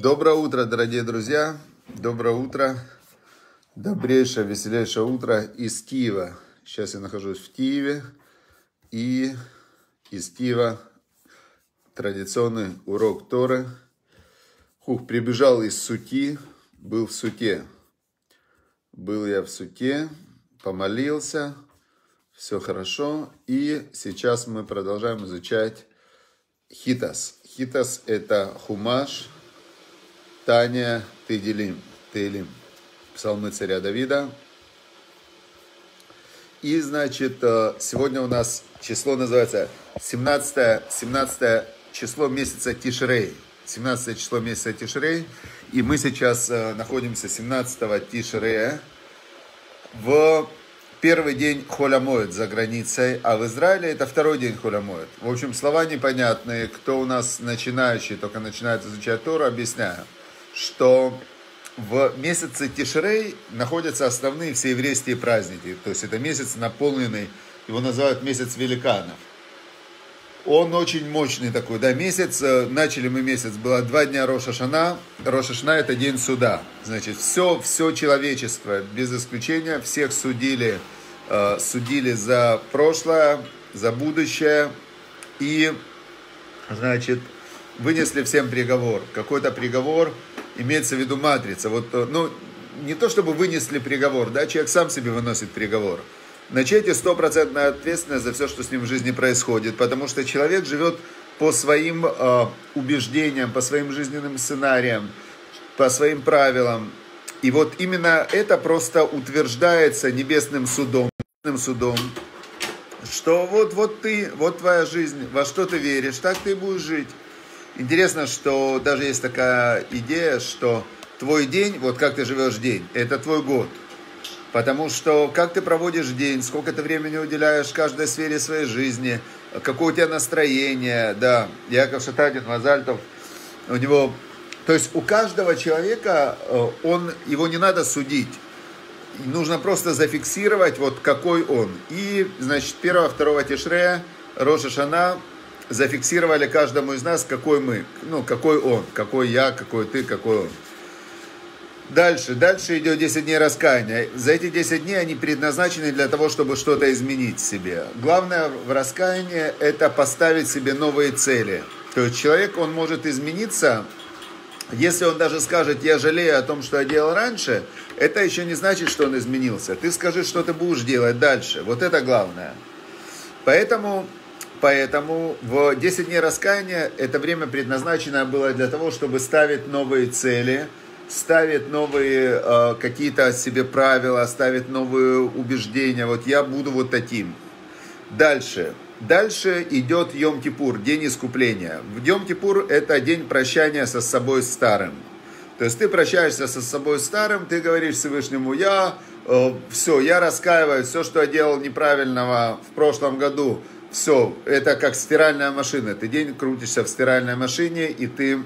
Доброе утро, дорогие друзья. Доброе утро. Добрейшее, веселейшее утро из Киева. Сейчас я нахожусь в Киеве. И из Киева традиционный урок Торы. Хух, прибежал из сути, был в суте. Был я в суте, помолился, все хорошо. И сейчас мы продолжаем изучать хитас. Хитас – это хумаш – Таня Теделим, Теделим, псалмы царя Давида. И, значит, э, сегодня у нас число называется 17, 17 число месяца Тишрей. 17 число месяца Тишрей. И мы сейчас э, находимся 17 Тишрея в первый день холямоет за границей, а в Израиле это второй день холямоет. В общем, слова непонятные. Кто у нас начинающий, только начинает изучать Тору, объясняю что в месяце Тишрей находятся основные все еврейские праздники. То есть это месяц наполненный, его называют месяц великанов. Он очень мощный такой, да, месяц, э, начали мы месяц, было два дня Рошашана, Рошашана это день суда, значит, все, все человечество, без исключения, всех судили, э, судили за прошлое, за будущее, и, значит, вынесли всем приговор, какой-то приговор – имеется в виду матрица. Вот, э, ну, не то чтобы вынесли приговор, да, человек сам себе выносит приговор. Начните стопроцентную ответственность за все, что с ним в жизни происходит, потому что человек живет по своим э, убеждениям, по своим жизненным сценариям, по своим правилам. И вот именно это просто утверждается небесным судом, небесным судом, что вот, вот ты, вот твоя жизнь, во что ты веришь, так ты и будешь жить. Интересно, что даже есть такая идея, что твой день, вот как ты живешь день, это твой год. Потому что как ты проводишь день, сколько ты времени уделяешь каждой сфере своей жизни, какое у тебя настроение, да. Яков Шатадин, Мазальтов, у него... То есть у каждого человека э, он, его не надо судить. Нужно просто зафиксировать, вот какой он. И, значит, 1-2 Тишре, Роша Шана, зафиксировали каждому из нас, какой мы, ну, какой он, какой я, какой ты, какой он. Дальше, дальше идет 10 дней раскаяния. За эти 10 дней они предназначены для того, чтобы что-то изменить в себе. Главное в раскаянии – это поставить себе новые цели. То есть человек, он может измениться, если он даже скажет, я жалею о том, что я делал раньше, это еще не значит, что он изменился. Ты скажи, что ты будешь делать дальше. Вот это главное. Поэтому Поэтому в 10 дней раскаяния это время предназначено было для того, чтобы ставить новые цели, ставит новые э, какие-то себе правила, ставит новые убеждения. Вот я буду вот таким. Дальше. Дальше идет Йом-Кипур, день искупления. В Йом-Кипур это день прощания со собой старым. То есть ты прощаешься со собой старым, ты говоришь Всевышнему, я э, все, я раскаиваюсь, все, что я делал неправильного в прошлом году, все, это как стиральная машина. Ты день крутишься в стиральной машине, и ты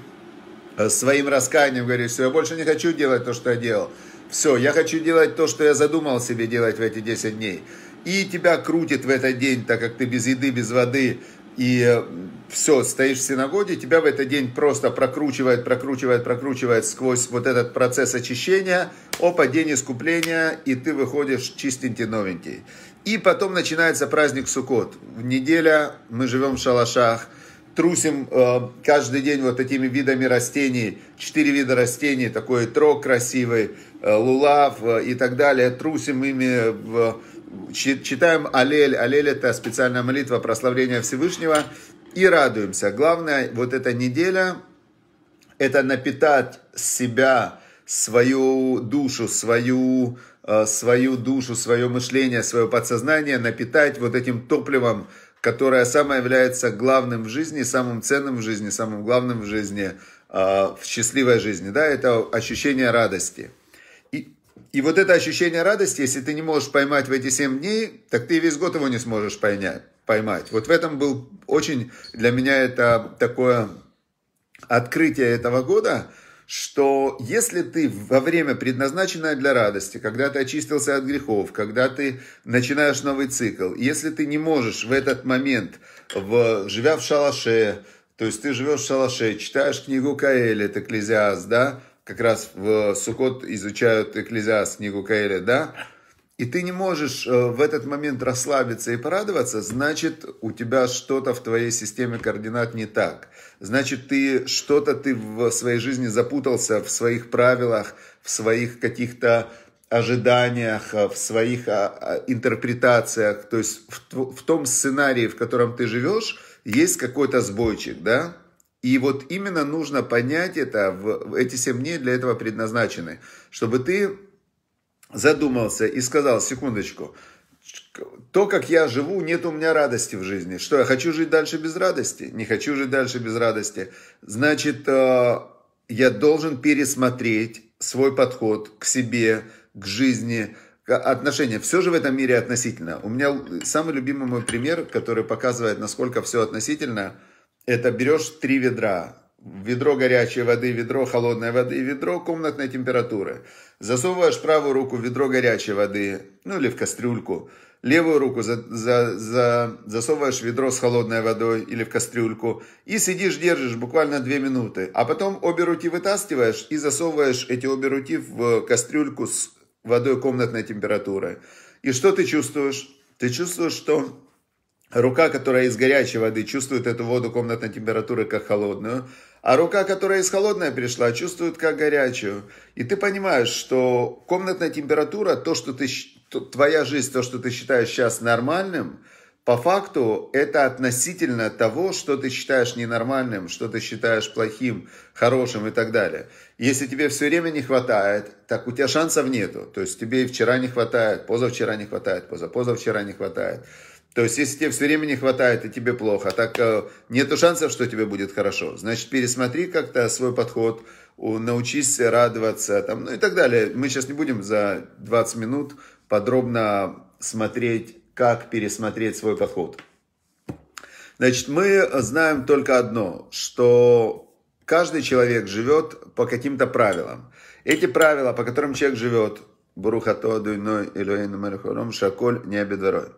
э, своим раскаянием говоришь, все, я больше не хочу делать то, что я делал. Все, я хочу делать то, что я задумал себе делать в эти 10 дней. И тебя крутит в этот день, так как ты без еды, без воды, и э, все, стоишь в синагоге, тебя в этот день просто прокручивает, прокручивает, прокручивает сквозь вот этот процесс очищения, опа, день искупления, и ты выходишь чистенький, новенький. И потом начинается праздник Суккот. Неделя мы живем в шалашах, трусим э, каждый день вот этими видами растений, четыре вида растений, такой трог красивый, э, лулав э, и так далее, трусим ими, э, читаем алель, алель это специальная молитва прославления Всевышнего, и радуемся. Главное, вот эта неделя, это напитать себя, свою душу, свою Э, свою душу, свое мышление, свое подсознание напитать вот этим топливом, которое самое является главным в жизни, самым ценным в жизни, самым главным в жизни, э, в счастливой жизни, да, это ощущение радости. И, и вот это ощущение радости, если ты не можешь поймать в эти 7 дней, так ты весь год его не сможешь поймать. поймать. Вот в этом был очень для меня это такое открытие этого года – что если ты во время, предназначенное для радости, когда ты очистился от грехов, когда ты начинаешь новый цикл, если ты не можешь в этот момент, в, живя в шалаше, то есть ты живешь в шалаше, читаешь книгу Каэля, это Экклезиас, да, как раз в Сукот изучают Экклезиас, книгу Каэля, да, и ты не можешь э, в этот момент расслабиться и порадоваться, значит, у тебя что-то в твоей системе координат не так. Значит, ты что-то ты в своей жизни запутался в своих правилах, в своих каких-то ожиданиях, э, в своих а, а, интерпретациях. То есть в, в том сценарии, в котором ты живешь, есть какой-то сбойчик, да? И вот именно нужно понять это, в, эти семь дней для этого предназначены, чтобы ты задумался и сказал, секундочку, то, как я живу, нет у меня радости в жизни. Что, я хочу жить дальше без радости? Не хочу жить дальше без радости. Значит, э, я должен пересмотреть свой подход к себе, к жизни, отношения. Все же в этом мире относительно. У меня самый любимый мой пример, который показывает, насколько все относительно, это берешь три ведра Ведро горячей воды, ведро холодной воды, ведро комнатной температуры. Засовываешь правую руку в ведро горячей воды, ну или в кастрюльку. Левую руку за, за, за, засовываешь в ведро с холодной водой или в кастрюльку. И сидишь, держишь буквально 2 минуты. А потом обе руки вытаскиваешь и засовываешь эти обе руки в кастрюльку с водой комнатной температуры. И что ты чувствуешь? Ты чувствуешь, что Рука, которая из горячей воды чувствует эту воду комнатной температуры как холодную, а рука, которая из холодной пришла, чувствует как горячую. И ты понимаешь, что комнатная температура, то, что ты, твоя жизнь, то, что ты считаешь сейчас нормальным, по факту это относительно того, что ты считаешь ненормальным, что ты считаешь плохим, хорошим и так далее. Если тебе все время не хватает, так у тебя шансов нету. То есть тебе и вчера не хватает, позавчера не хватает, позапозавчера не хватает. То есть, если тебе все время не хватает и тебе плохо, так э, нет шансов, что тебе будет хорошо. Значит, пересмотри как-то свой подход, научись радоваться, там, ну и так далее. Мы сейчас не будем за 20 минут подробно смотреть, как пересмотреть свой подход. Значит, мы знаем только одно, что каждый человек живет по каким-то правилам. Эти правила, по которым человек живет, Бурухато, Дуйной, Илюэйн, Шаколь, не обедарой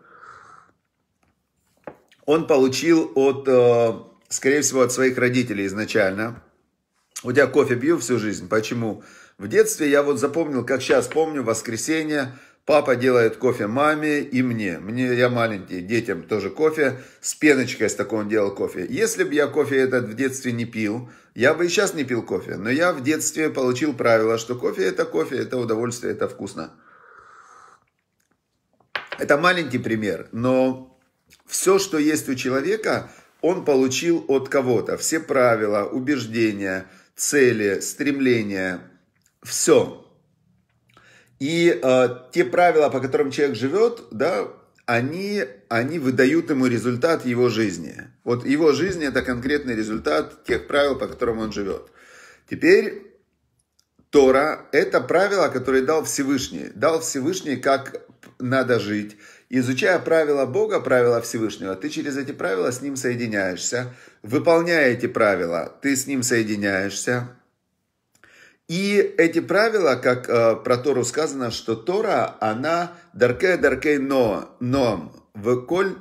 он получил от, э, скорее всего, от своих родителей изначально. У тебя кофе пью всю жизнь. Почему? В детстве я вот запомнил, как сейчас помню, воскресенье, папа делает кофе маме и мне. Мне, я маленький, детям тоже кофе. С пеночкой с такой он делал кофе. Если бы я кофе этот в детстве не пил, я бы и сейчас не пил кофе. Но я в детстве получил правило, что кофе это кофе, это удовольствие, это вкусно. Это маленький пример, но все, что есть у человека, он получил от кого-то. Все правила, убеждения, цели, стремления, все. И э, те правила, по которым человек живет, да, они, они выдают ему результат его жизни. Вот его жизнь это конкретный результат тех правил, по которым он живет. Теперь Тора – это правила, которые дал Всевышний. Дал Всевышний, как надо жить, Изучая правила Бога, правила Всевышнего, ты через эти правила с Ним соединяешься. Выполняя эти правила, ты с Ним соединяешься. И эти правила, как э, про Тору сказано, что Тора, она дарке дарке но, ном, выколь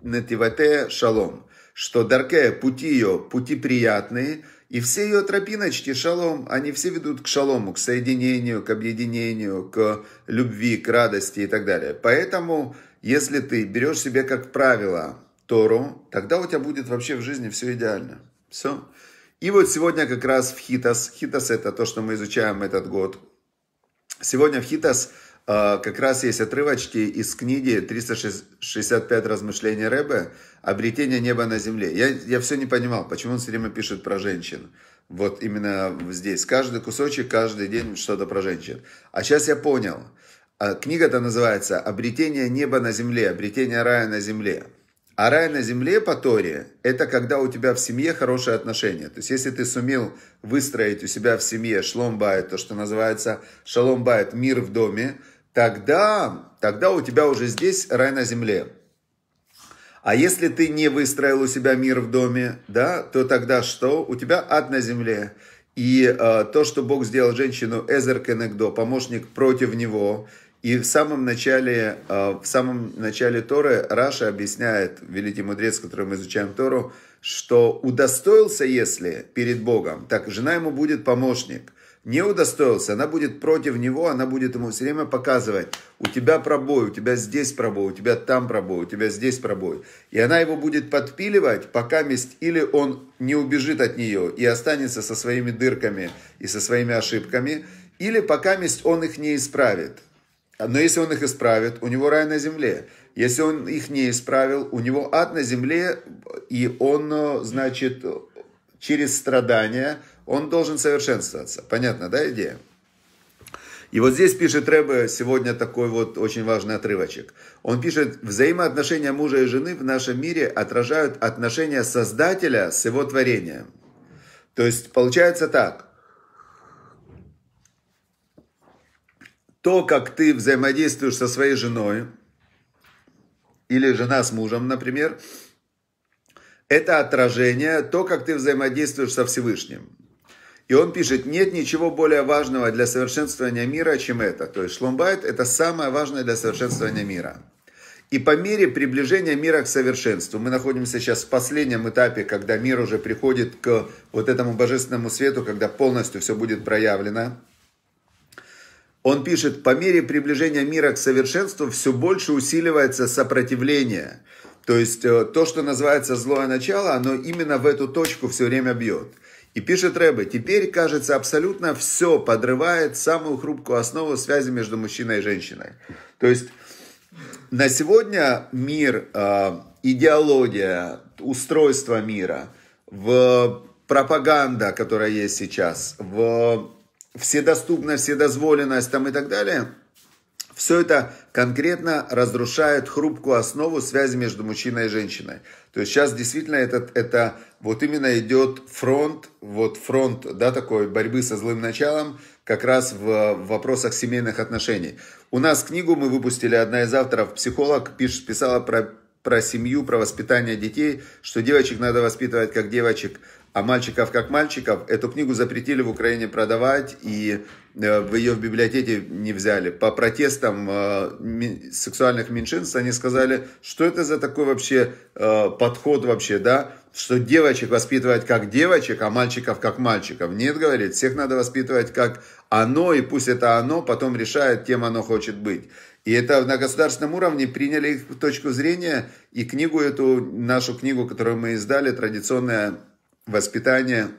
нативате шалом, что дарке пути ее, пути приятные, и все ее тропиночки шалом, они все ведут к шалому, к соединению, к объединению, к любви, к радости и так далее. Поэтому если ты берешь себе как правило Тору, тогда у тебя будет вообще в жизни все идеально. Все. И вот сегодня как раз в Хитас, Хитас это то, что мы изучаем этот год, сегодня в Хитас э, а, как раз есть отрывочки из книги 365 размышлений Рэбе «Обретение неба на земле». Я, я все не понимал, почему он все время пишет про женщин. Вот именно здесь. Каждый кусочек, каждый день что-то про женщин. А сейчас я понял. А книга-то называется «Обретение неба на земле», «Обретение рая на земле». А рай на земле по Торе – это когда у тебя в семье хорошие отношения. То есть, если ты сумел выстроить у себя в семье шломбайт, то, что называется шаломбайт, мир в доме, тогда, тогда у тебя уже здесь рай на земле. А если ты не выстроил у себя мир в доме, да, то тогда что? У тебя ад на земле. И э, то, что Бог сделал женщину Эзер Кенегдо, помощник против него – и в самом начале, э, в самом начале Торы Раша объясняет, великий мудрец, который мы изучаем Тору, что удостоился, если перед Богом, так жена ему будет помощник. Не удостоился, она будет против него, она будет ему все время показывать, у тебя пробой, у тебя здесь пробой, у тебя там пробой, у тебя здесь пробой. И она его будет подпиливать, пока месть или он не убежит от нее и останется со своими дырками и со своими ошибками, или пока месть он их не исправит. Но если он их исправит, у него рай на земле. Если он их не исправил, у него ад на земле, и он, э, значит, через страдания, он должен совершенствоваться. Понятно, да, идея? И вот здесь пишет Рэбе сегодня такой вот очень важный отрывочек. Он пишет, взаимоотношения мужа и жены в нашем мире отражают отношения Создателя с его творением. То есть получается так, то, как ты взаимодействуешь со своей женой, или жена с мужем, например, это отражение, то, как ты взаимодействуешь со Всевышним. И он пишет, нет ничего более важного для совершенствования мира, чем это. То есть шломбайт – это самое важное для совершенствования мира. И по мере приближения мира к совершенству, мы находимся сейчас в последнем этапе, когда мир уже приходит к вот этому божественному свету, когда полностью все будет проявлено – он пишет, по мере приближения мира к совершенству все больше усиливается сопротивление. То есть э, то, что называется злое начало, оно именно в эту точку все время бьет. И пишет Рэбе, теперь, кажется, абсолютно все подрывает самую хрупкую основу связи между мужчиной и женщиной. То есть на сегодня мир, э, идеология, устройство мира, в пропаганда, которая есть сейчас, в вседоступность, вседозволенность там и так далее, все это конкретно разрушает хрупкую основу связи между мужчиной и женщиной. То есть сейчас действительно этот, это вот именно идет фронт, вот фронт, да, такой борьбы со злым началом, как раз в, в вопросах семейных отношений. У нас книгу мы выпустили, одна из авторов, психолог, пишет, писала про про семью, про воспитание детей, что девочек надо воспитывать как девочек, а мальчиков как мальчиков, эту книгу запретили в Украине продавать, и э, в ее в библиотеке не взяли. По протестам э, сексуальных меньшинств они сказали, что это за такой вообще э, подход вообще, да, что девочек воспитывать как девочек, а мальчиков как мальчиков. Нет, говорит, всех надо воспитывать как оно, и пусть это оно потом решает, кем оно хочет быть. И это на государственном уровне приняли их точку зрения, и книгу эту, нашу книгу, которую мы издали, традиционная воспитание.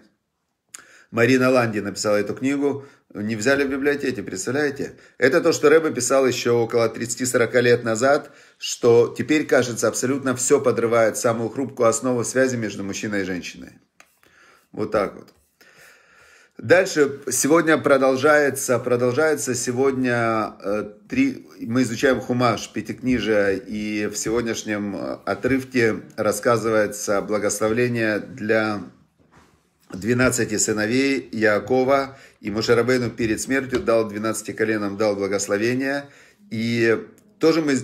Марина Ланди написала эту книгу, не взяли в библиотеке, представляете? Это то, что Рэбе писал еще около 30-40 лет назад, что теперь, кажется, абсолютно все подрывает самую хрупкую основу связи между мужчиной и женщиной. Вот так вот. Дальше сегодня продолжается, продолжается сегодня э, три, мы изучаем Хумаш, Пятикнижие, и в сегодняшнем э, отрывке рассказывается благословление для 12 сыновей Иакова, и Мушарабейну перед смертью дал 12 коленам, дал благословение. И тоже мы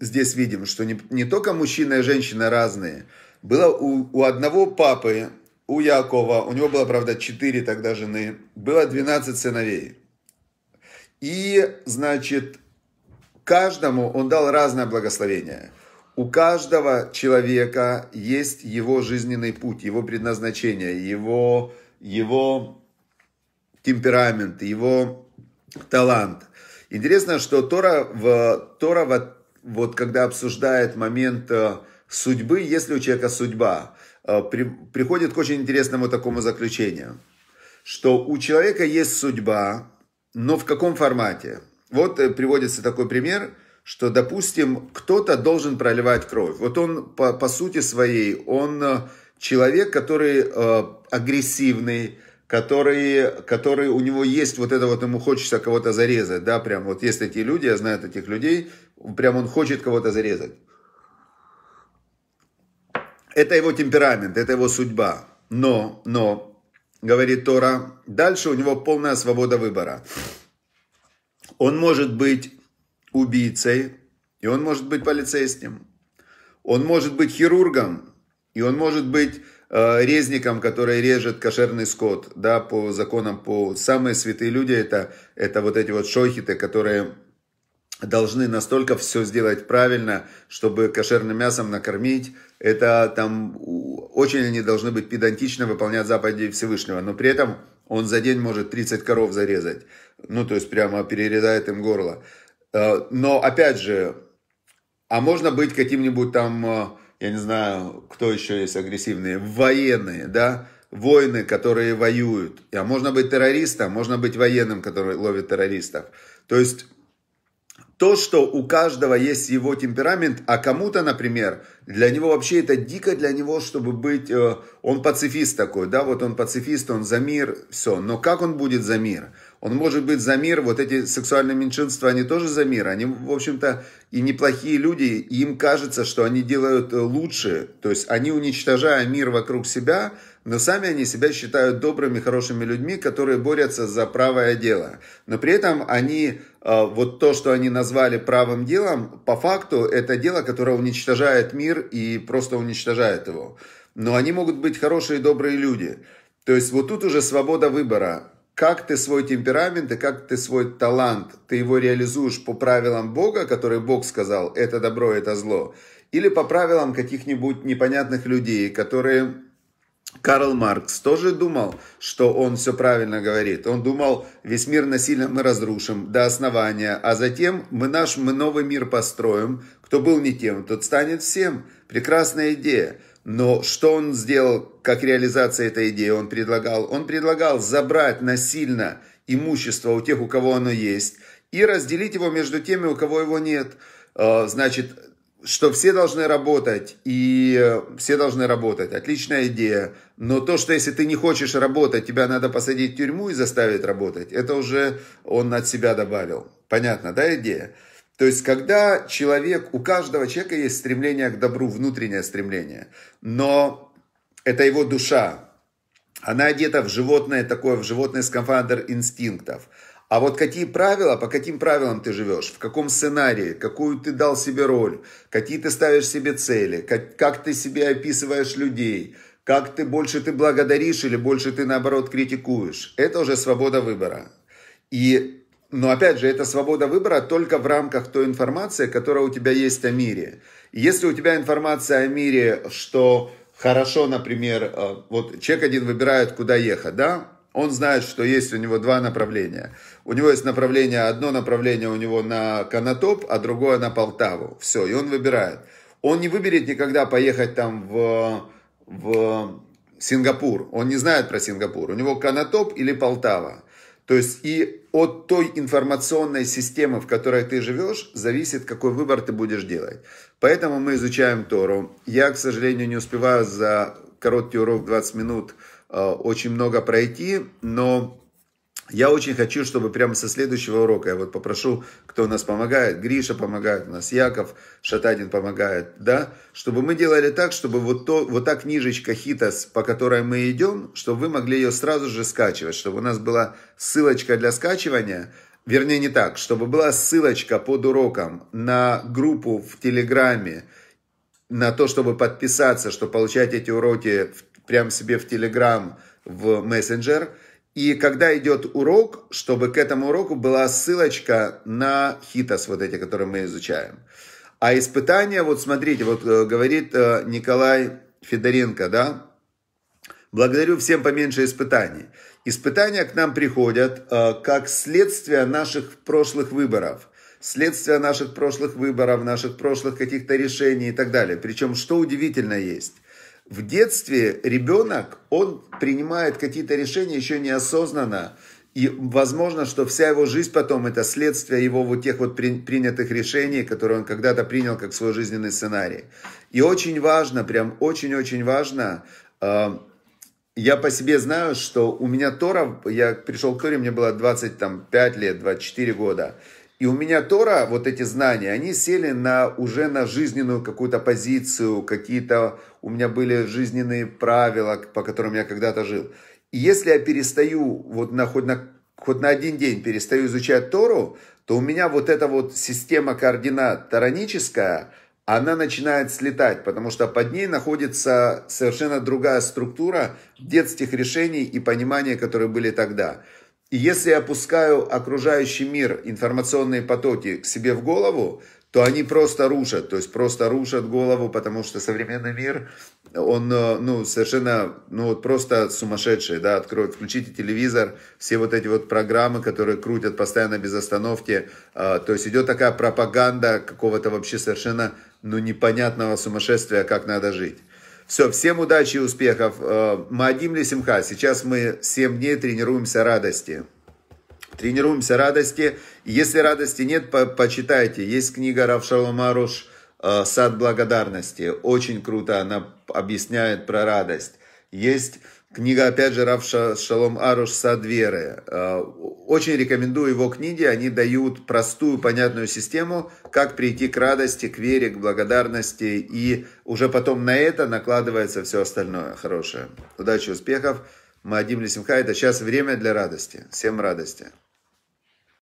здесь видим, что не, не только мужчина и женщина разные. Было у, у одного папы, у Якова, у него было, правда, 4 тогда жены, было 12 сыновей. И, значит, каждому он дал разное благословение у каждого человека есть его жизненный путь, его предназначение, его, его темперамент, его талант. Интересно, что Тора, в, Тора вот, вот когда обсуждает момент э, судьбы, если у человека судьба, э, при, приходит к очень интересному такому заключению, что у человека есть судьба, но в каком формате? Вот э, приводится такой пример – что, допустим, кто-то должен проливать кровь. Вот он по, по сути своей, он э, человек, который э, агрессивный, который, который у него есть вот это вот, ему хочется кого-то зарезать, да, прям вот есть эти люди, я знаю таких людей, прям он хочет кого-то зарезать. Это его темперамент, это его судьба. Но, но, говорит Тора, дальше у него полная свобода выбора. Он может быть убийцей, и он может быть полицейским. Он может быть хирургом, и он может быть э, резником, который режет кошерный скот, да, по законам, по самые святые люди, это, это вот эти вот шохиты, которые должны настолько все сделать правильно, чтобы кошерным мясом накормить. Это там очень они должны быть педантично выполнять заповеди Всевышнего, но при этом он за день может 30 коров зарезать. Ну, то есть прямо перерезает им горло. Э, но, опять же, а можно быть каким-нибудь там, э, я не знаю, кто еще есть агрессивные, военные, да, воины, которые воюют. А можно быть террористом, можно быть военным, который ловит террористов. То есть то, что у каждого есть его темперамент, а кому-то, например, для него вообще это дико для него, чтобы быть, э, он пацифист такой, да, вот он пацифист, он за мир, все, но как он будет за мир? Он может быть за мир, вот эти сексуальные меньшинства, они тоже за мир. Они, в общем-то, и неплохие люди, им кажется, что они делают э, лучше. То есть они, уничтожая мир вокруг себя, но сами они себя считают добрыми, хорошими людьми, которые борются за правое дело. Но при этом они, э, вот то, что они назвали правым делом, по факту это дело, которое уничтожает мир и просто уничтожает его. Но они могут быть хорошие и добрые люди. То есть вот тут уже свобода выбора как ты свой темперамент и как ты свой талант, ты его реализуешь по правилам Бога, которые Бог сказал, это добро, это зло, или по правилам каких-нибудь непонятных людей, которые... Карл Маркс тоже думал, что он все правильно говорит. Он думал, весь мир насильно мы разрушим до основания, а затем мы наш, мы новый мир построим. Кто был не тем, тот станет всем. Прекрасная идея. Но что он сделал как реализация этой идеи? Он предлагал, он предлагал забрать насильно имущество у тех, у кого оно есть, и разделить его между теми, у кого его нет. А, значит, что все должны работать, и э, все должны работать. Отличная идея. Но то, что если ты не хочешь работать, тебя надо посадить в тюрьму и заставить работать, это уже он от себя добавил. Понятно, да, идея? То есть, когда человек, у каждого человека есть стремление к добру, внутреннее стремление, но это его душа, она одета в животное такое, в животный скафандр инстинктов. А вот какие правила, по каким правилам ты живешь, в каком сценарии, какую ты дал себе роль, какие ты ставишь себе цели, как, как ты себе описываешь людей, как ты больше ты благодаришь или больше ты наоборот критикуешь, это уже свобода выбора. И но опять же, это свобода выбора только в рамках той информации, которая у тебя есть о мире. если у тебя информация о мире, что хорошо, например, э, вот человек один выбирает, куда ехать, да, он знает, что есть у него два направления. У него есть направление, одно направление у него на Конотоп, а другое на Полтаву. Все, и он выбирает. Он не выберет никогда поехать там в, в Сингапур. Он не знает про Сингапур. У него Конотоп или Полтава. То есть и от той информационной системы, в которой ты живешь, зависит, какой выбор ты будешь делать. Поэтому мы изучаем Тору. Я, к сожалению, не успеваю за короткий урок 20 минут э, очень много пройти, но я очень хочу, чтобы прямо со следующего урока, я вот попрошу, кто у нас помогает, Гриша помогает, у нас Яков Шатадин помогает, да, чтобы мы делали так, чтобы вот, то, вот та книжечка Хитас, по которой мы идем, чтобы вы могли ее сразу же скачивать, чтобы у нас была ссылочка для скачивания, вернее не так, чтобы была ссылочка под уроком на группу в Телеграме, на то, чтобы подписаться, чтобы получать эти уроки в, прямо себе в Телеграм, в мессенджер – и когда идет урок, чтобы к этому уроку была ссылочка на хитос, вот эти, которые мы изучаем. А испытания, вот смотрите, вот э, говорит э, Николай Федоренко, да, благодарю всем поменьше испытаний. Испытания к нам приходят э, как следствие наших прошлых выборов – следствие наших прошлых выборов, наших прошлых каких-то решений и так далее. Причем, что удивительно есть, в детстве ребенок, он принимает какие-то решения еще неосознанно. И возможно, что вся его жизнь потом это следствие его вот тех вот принятых решений, которые он когда-то принял как свой жизненный сценарий. И очень важно, прям очень-очень важно, э, я по себе знаю, что у меня Тора, я пришел к Торе, мне было 25 лет, 24 года. И у меня Тора, вот эти знания, они сели на уже на жизненную какую-то позицию, какие-то у меня были жизненные правила, по которым я когда-то жил. И если я перестаю, вот на, хоть, на, хоть на один день перестаю изучать Тору, то у меня вот эта вот система координат тараническая, она начинает слетать, потому что под ней находится совершенно другая структура детских решений и понимания, которые были тогда. И если я опускаю окружающий мир, информационные потоки к себе в голову, то они просто рушат, то есть просто рушат голову, потому что современный мир, он, э, ну, совершенно, ну, вот просто сумасшедший, да, откроют, включите телевизор, все вот эти вот программы, которые крутят постоянно без остановки, э, то есть идет такая пропаганда какого-то вообще совершенно, ну, непонятного сумасшествия, как надо жить. Все, всем удачи и успехов. Э, Мадим Лисимха, сейчас мы 7 дней тренируемся радости. Тренируемся радости. Если радости нет, по почитайте. Есть книга Равшаломаруш э, «Сад благодарности». Очень круто она объясняет про радость. Есть Книга, опять же, Равша Шалом Аруш Садверы. А, очень рекомендую его книги. Они дают простую, понятную систему, как прийти к радости, к вере, к благодарности. И уже потом на это накладывается все остальное хорошее. Удачи, успехов. Маадим Лисимхай, Это а сейчас время для радости. Всем радости.